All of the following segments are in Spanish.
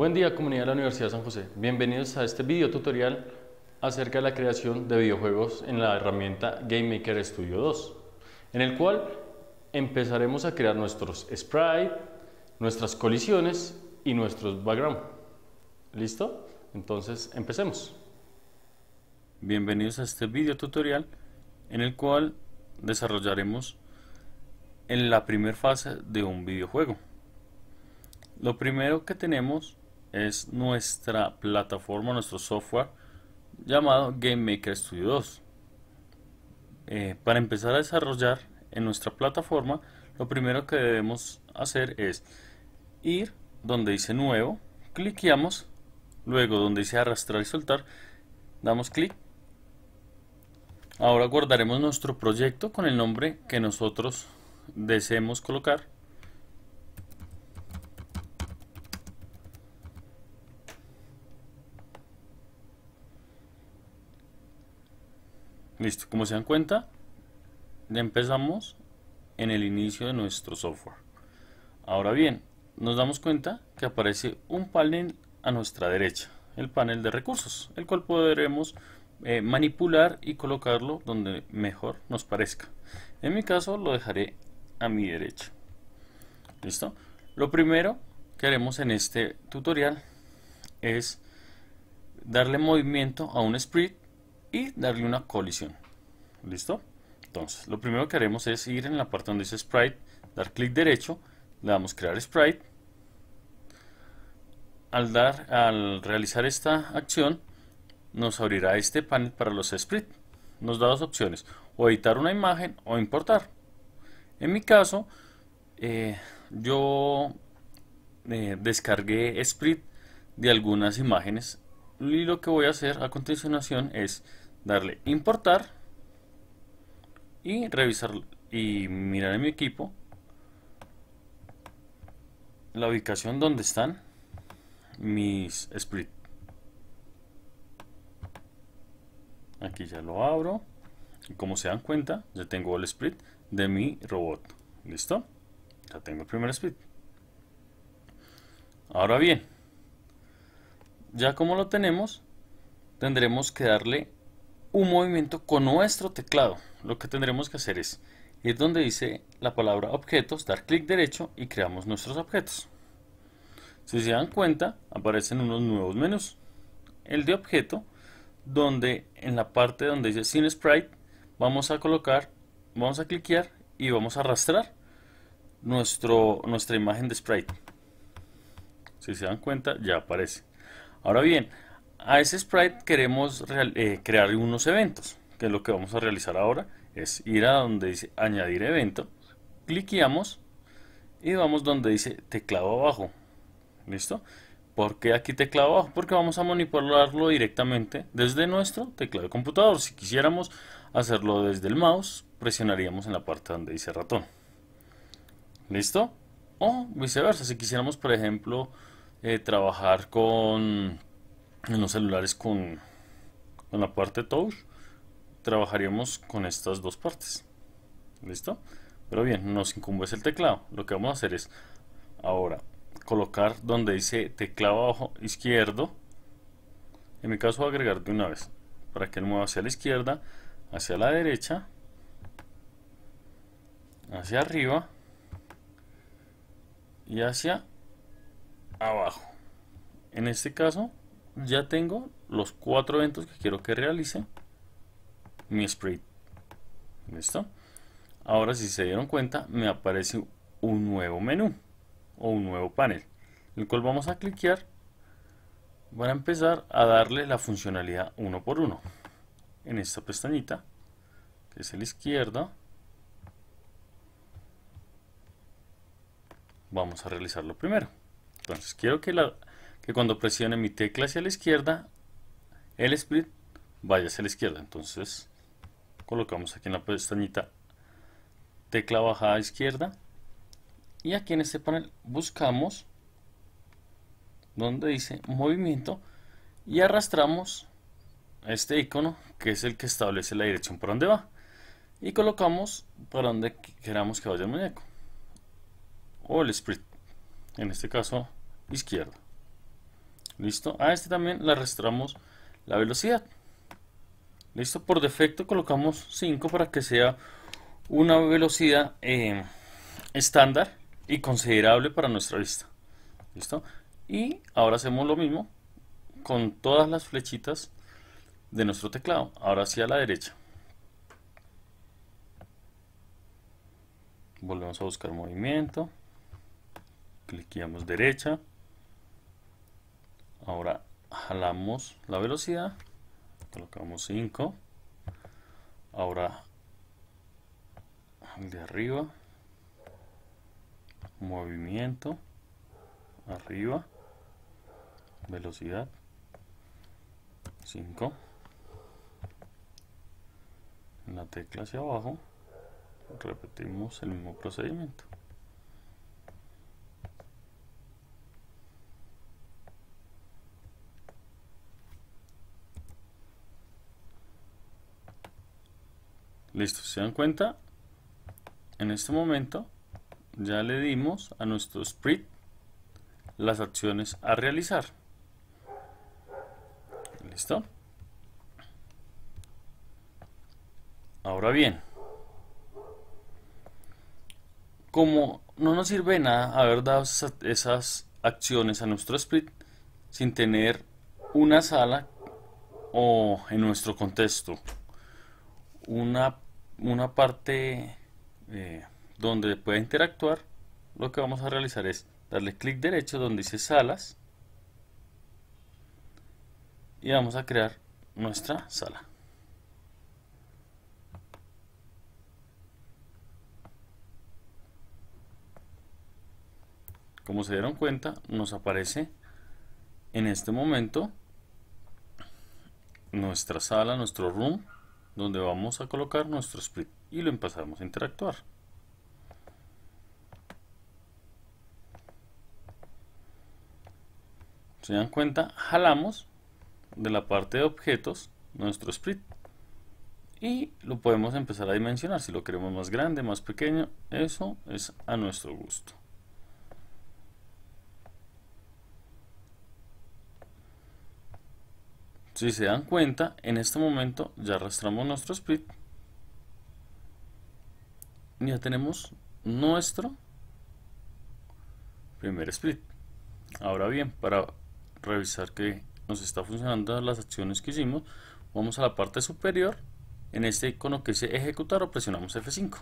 Buen día comunidad de la Universidad de San José, bienvenidos a este video tutorial acerca de la creación de videojuegos en la herramienta GameMaker Studio 2, en el cual empezaremos a crear nuestros sprites, nuestras colisiones y nuestros background. ¿Listo? Entonces empecemos. Bienvenidos a este video tutorial en el cual desarrollaremos en la primera fase de un videojuego. Lo primero que tenemos es nuestra plataforma, nuestro software llamado GameMaker Studio 2. Eh, para empezar a desarrollar en nuestra plataforma, lo primero que debemos hacer es ir donde dice nuevo, cliqueamos, luego donde dice arrastrar y soltar, damos clic. Ahora guardaremos nuestro proyecto con el nombre que nosotros deseemos colocar Listo, como se dan cuenta, ya empezamos en el inicio de nuestro software. Ahora bien, nos damos cuenta que aparece un panel a nuestra derecha, el panel de recursos, el cual podremos eh, manipular y colocarlo donde mejor nos parezca. En mi caso lo dejaré a mi derecha. ¿Listo? Lo primero que haremos en este tutorial es darle movimiento a un sprite y darle una colisión. ¿Listo? Entonces, lo primero que haremos es ir en la parte donde dice Sprite, dar clic derecho, le damos crear Sprite. Al, dar, al realizar esta acción, nos abrirá este panel para los sprites. Nos da dos opciones, o editar una imagen o importar. En mi caso, eh, yo eh, descargué Sprite de algunas imágenes y lo que voy a hacer a continuación es darle importar y revisar y mirar en mi equipo la ubicación donde están mis split aquí ya lo abro y como se dan cuenta ya tengo el split de mi robot listo ya tengo el primer split ahora bien ya como lo tenemos, tendremos que darle un movimiento con nuestro teclado. Lo que tendremos que hacer es ir donde dice la palabra objetos, dar clic derecho y creamos nuestros objetos. Si se dan cuenta, aparecen unos nuevos menús. El de objeto, donde en la parte donde dice sin sprite, vamos a colocar, vamos a cliquear y vamos a arrastrar nuestro, nuestra imagen de sprite. Si se dan cuenta, ya aparece. Ahora bien, a ese sprite queremos eh, crear unos eventos, que es lo que vamos a realizar ahora, es ir a donde dice añadir evento, cliqueamos y vamos donde dice teclado abajo, ¿listo? ¿Por qué aquí teclado abajo? Porque vamos a manipularlo directamente desde nuestro teclado de computador, si quisiéramos hacerlo desde el mouse, presionaríamos en la parte donde dice ratón, ¿listo? O viceversa, si quisiéramos por ejemplo eh, trabajar con en los celulares con, con la parte touch trabajaríamos con estas dos partes listo pero bien nos incumbe es el teclado lo que vamos a hacer es ahora colocar donde dice teclado abajo izquierdo en mi caso agregar de una vez para que él mueva hacia la izquierda hacia la derecha hacia arriba y hacia abajo. En este caso ya tengo los cuatro eventos que quiero que realice mi spread. ¿Listo? Ahora si se dieron cuenta me aparece un nuevo menú o un nuevo panel. El cual vamos a cliquear para empezar a darle la funcionalidad uno por uno. En esta pestañita que es la izquierda vamos a realizarlo primero. Entonces quiero que, cuando presione mi tecla hacia la izquierda, el split vaya hacia la izquierda. Entonces colocamos aquí en la pestañita tecla bajada izquierda y aquí en este panel buscamos donde dice movimiento y arrastramos este icono que es el que establece la dirección por donde va y colocamos para donde queramos que vaya el muñeco o el split en este caso izquierda. ¿Listo? A este también le arrastramos la velocidad. ¿Listo? Por defecto colocamos 5 para que sea una velocidad eh, estándar y considerable para nuestra vista. ¿Listo? Y ahora hacemos lo mismo con todas las flechitas de nuestro teclado. Ahora hacia la derecha. Volvemos a buscar movimiento. Cliqueamos derecha jalamos la velocidad, colocamos 5, ahora de arriba, movimiento, arriba, velocidad, 5, la tecla hacia abajo, repetimos el mismo procedimiento. Listo, ¿se dan cuenta? En este momento ya le dimos a nuestro sprint las acciones a realizar. ¿Listo? Ahora bien, como no nos sirve nada haber dado esas, acciones a nuestro split sin tener una sala o en nuestro contexto una, parte eh, donde pueda interactuar, lo que vamos a realizar es darle clic derecho donde dice salas y vamos a crear nuestra sala. Como se dieron cuenta, nos aparece en este momento nuestra sala, nuestro room donde vamos a colocar nuestro split y lo empezamos a interactuar. Se dan cuenta, jalamos de la parte de objetos nuestro split y lo podemos empezar a dimensionar si lo queremos más grande, más pequeño, eso es a nuestro gusto. Si se dan cuenta, en este momento ya arrastramos nuestro split. Y ya tenemos nuestro primer split. Ahora bien, para revisar que nos está funcionando las acciones que hicimos, vamos a la parte superior. En este icono que dice ejecutar o presionamos F5.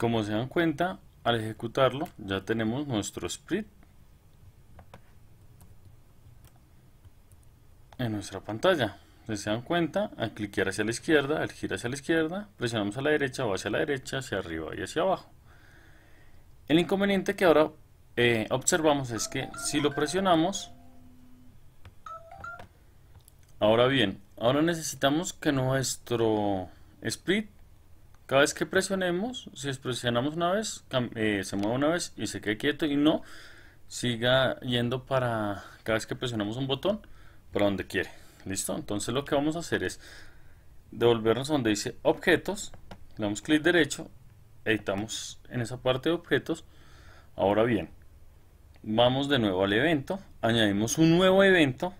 Como se dan cuenta, al ejecutarlo ya tenemos nuestro split en nuestra pantalla. se dan cuenta, al cliquear hacia la izquierda, al girar hacia la izquierda, presionamos a la derecha o hacia la derecha, hacia arriba y hacia abajo. El inconveniente que ahora eh, observamos es que si lo presionamos, ahora bien, ahora necesitamos que nuestro split cada vez que presionemos, si presionamos una vez, eh, se mueve una vez y se quede quieto y no siga yendo para cada vez que presionamos un botón para donde quiere. ¿Listo? Entonces lo que vamos a hacer es devolvernos donde dice objetos, le damos clic derecho, editamos en esa parte de objetos. Ahora bien, vamos de nuevo al evento, añadimos un nuevo evento,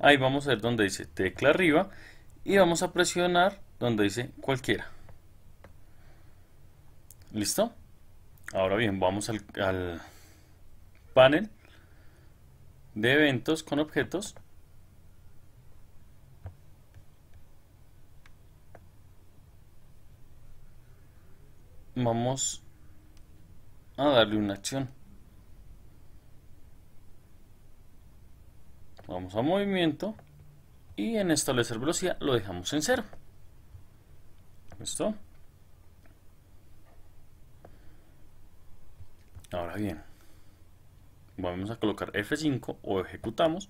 ahí vamos a ver donde dice tecla arriba y vamos a presionar donde dice cualquiera. ¿Listo? Ahora bien, vamos al, panel de eventos con objetos. Vamos a darle una acción. Vamos a movimiento y en establecer velocidad lo dejamos en cero. ¿Listo? Ahora bien, vamos a colocar F5 o ejecutamos.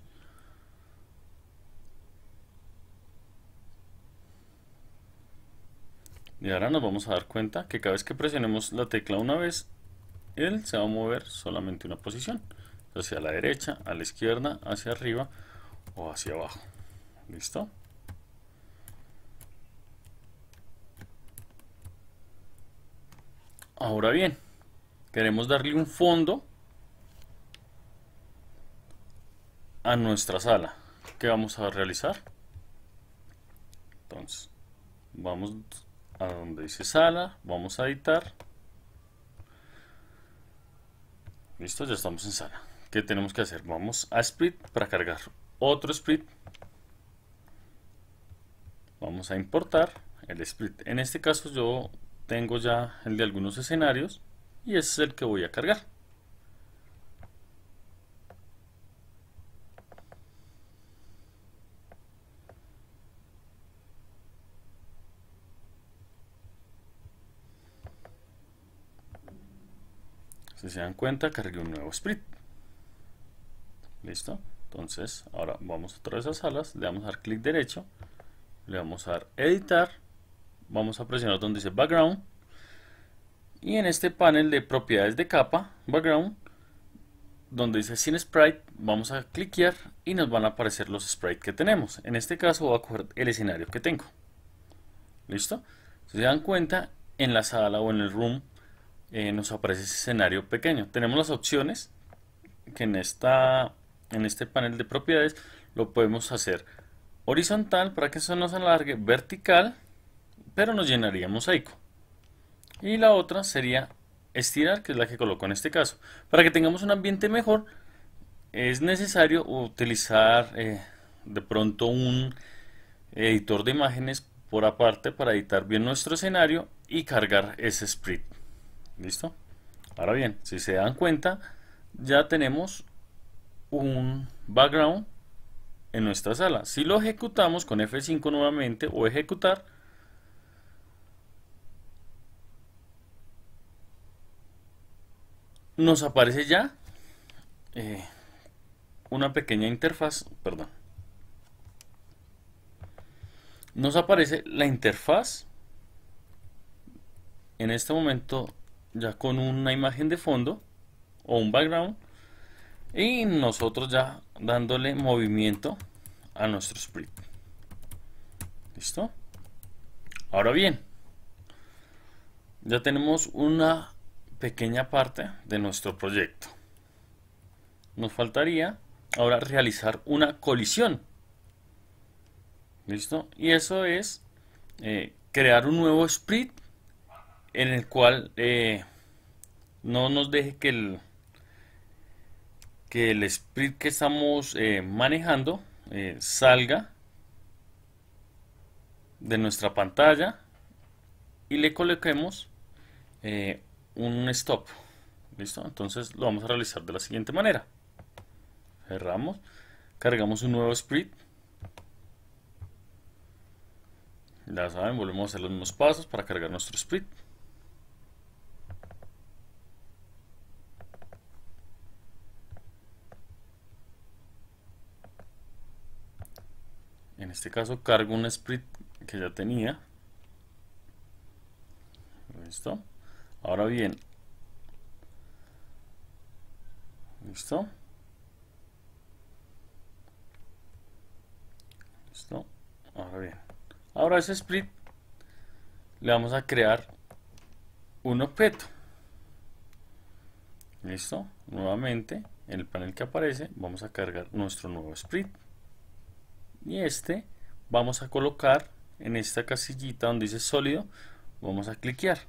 Y ahora nos vamos a dar cuenta que cada vez que presionemos la tecla una vez, él se va a mover solamente una posición. Hacia la derecha, a la izquierda, hacia arriba o hacia abajo. ¿Listo? Ahora bien, Queremos darle un fondo a nuestra sala. ¿Qué vamos a realizar? Entonces, vamos a donde dice sala, vamos a editar. Listo, ya estamos en sala. ¿Qué tenemos que hacer? Vamos a split para cargar otro split. Vamos a importar el split. En este caso yo tengo ya el de algunos escenarios y ese es el que voy a cargar. Si se dan cuenta, cargué un nuevo split. Listo. Entonces, ahora vamos otra vez esas salas, le vamos a dar clic derecho, le vamos a dar editar, vamos a presionar donde dice background y en este panel de propiedades de capa, background, donde dice sin sprite, vamos a cliquear y nos van a aparecer los sprites que tenemos. En este caso voy a coger el escenario que tengo. ¿Listo? se dan cuenta, en la sala o en el room eh, nos aparece ese escenario pequeño. Tenemos las opciones que en, esta, en este panel de propiedades lo podemos hacer horizontal para que eso nos alargue, vertical, pero nos llenaríamos mosaico y la otra sería estirar, que es la que coloco en este caso. Para que tengamos un ambiente mejor, es necesario utilizar eh, de pronto un editor de imágenes por aparte para editar bien nuestro escenario y cargar ese sprint. ¿Listo? Ahora bien, si se dan cuenta, ya tenemos un background en nuestra sala. Si lo ejecutamos con F5 nuevamente o ejecutar, nos aparece ya eh, una pequeña interfaz, perdón. Nos aparece la interfaz en este momento ya con una imagen de fondo o un background y nosotros ya dándole movimiento a nuestro split. ¿Listo? Ahora bien, ya tenemos una pequeña parte de nuestro proyecto. Nos faltaría ahora realizar una colisión. ¿Listo? Y eso es eh, crear un nuevo split en el cual eh, no nos deje que el, que el split que estamos eh, manejando salga de nuestra pantalla y le coloquemos un stop. ¿Listo? Entonces lo vamos a realizar de la siguiente manera. Cerramos. Cargamos un nuevo split Ya saben, volvemos a hacer los mismos pasos para cargar nuestro split En este caso cargo un split que ya tenía. Listo. Ahora bien, ¿listo? ¿Listo? Ahora bien, ahora ese split le vamos a crear un objeto. ¿Listo? Nuevamente, en el panel que aparece, vamos a cargar nuestro nuevo split. Y este vamos a colocar en esta casillita donde dice sólido, vamos a cliquear.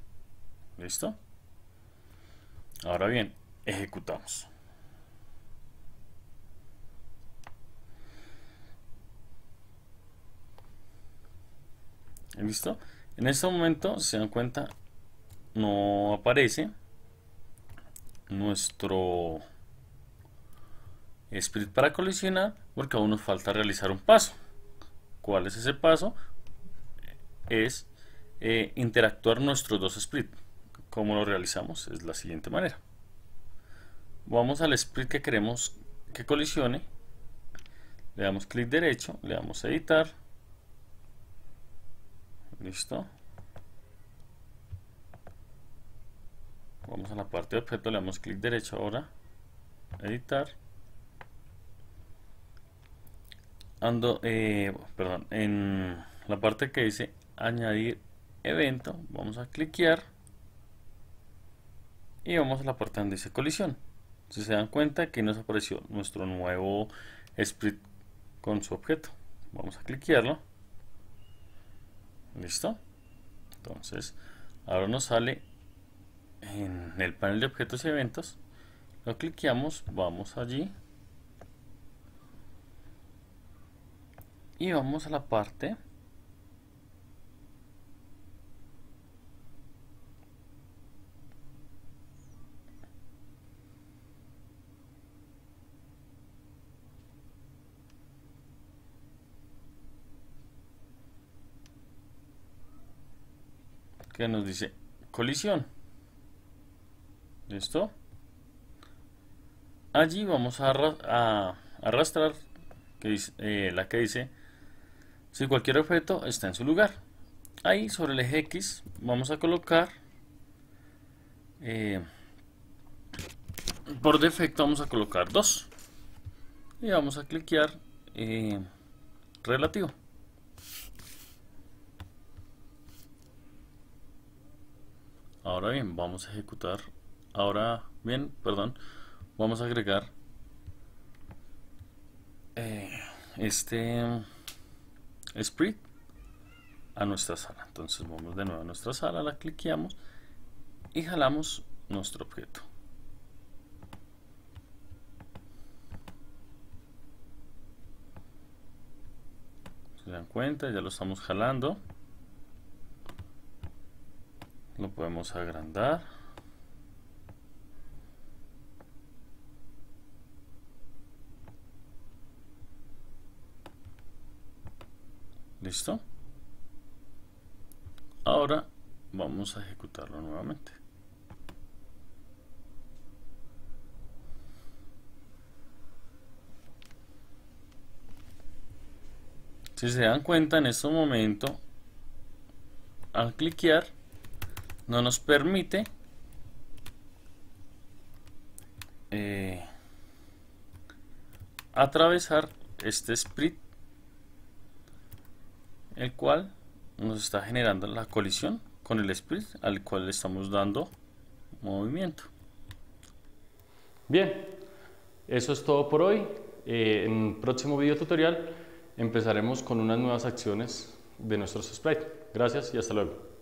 ¿Listo? Ahora bien, ejecutamos. ¿Listo? En este momento, se dan cuenta, no aparece nuestro split para colisionar porque aún nos falta realizar un paso. ¿Cuál es ese paso? Es eh, interactuar nuestros dos splits. ¿Cómo lo realizamos? Es la siguiente manera. Vamos al split que queremos que colisione. Le damos clic derecho, le damos editar. Listo. Vamos a la parte de objeto, le damos clic derecho ahora. Editar. Ando, eh, perdón, en la parte que dice añadir evento, vamos a cliquear y vamos a la parte donde dice colisión. Si se dan cuenta que nos apareció nuestro nuevo split con su objeto. Vamos a cliquearlo. Listo. Entonces, ahora nos sale en el panel de objetos y eventos. Lo cliqueamos, vamos allí. Y vamos a la parte que nos dice colisión. ¿Listo? Allí vamos a, arrastrar que eh, la que dice si cualquier objeto está en su lugar. Ahí sobre el eje X vamos a colocar eh, por defecto vamos a colocar 2 y vamos a cliquear eh, relativo. Ahora bien, vamos a ejecutar. Ahora bien, perdón, vamos a agregar eh, este sprint a nuestra sala. Entonces vamos de nuevo a nuestra sala, la cliqueamos y jalamos nuestro objeto. Se dan cuenta, ya lo estamos jalando lo podemos agrandar listo ahora vamos a ejecutarlo nuevamente si se dan cuenta en este momento al cliquear no nos permite eh, atravesar este split el cual nos está generando la colisión con el split al cual le estamos dando movimiento bien eso es todo por hoy eh, en el próximo video tutorial empezaremos con unas nuevas acciones de nuestros sprites gracias y hasta luego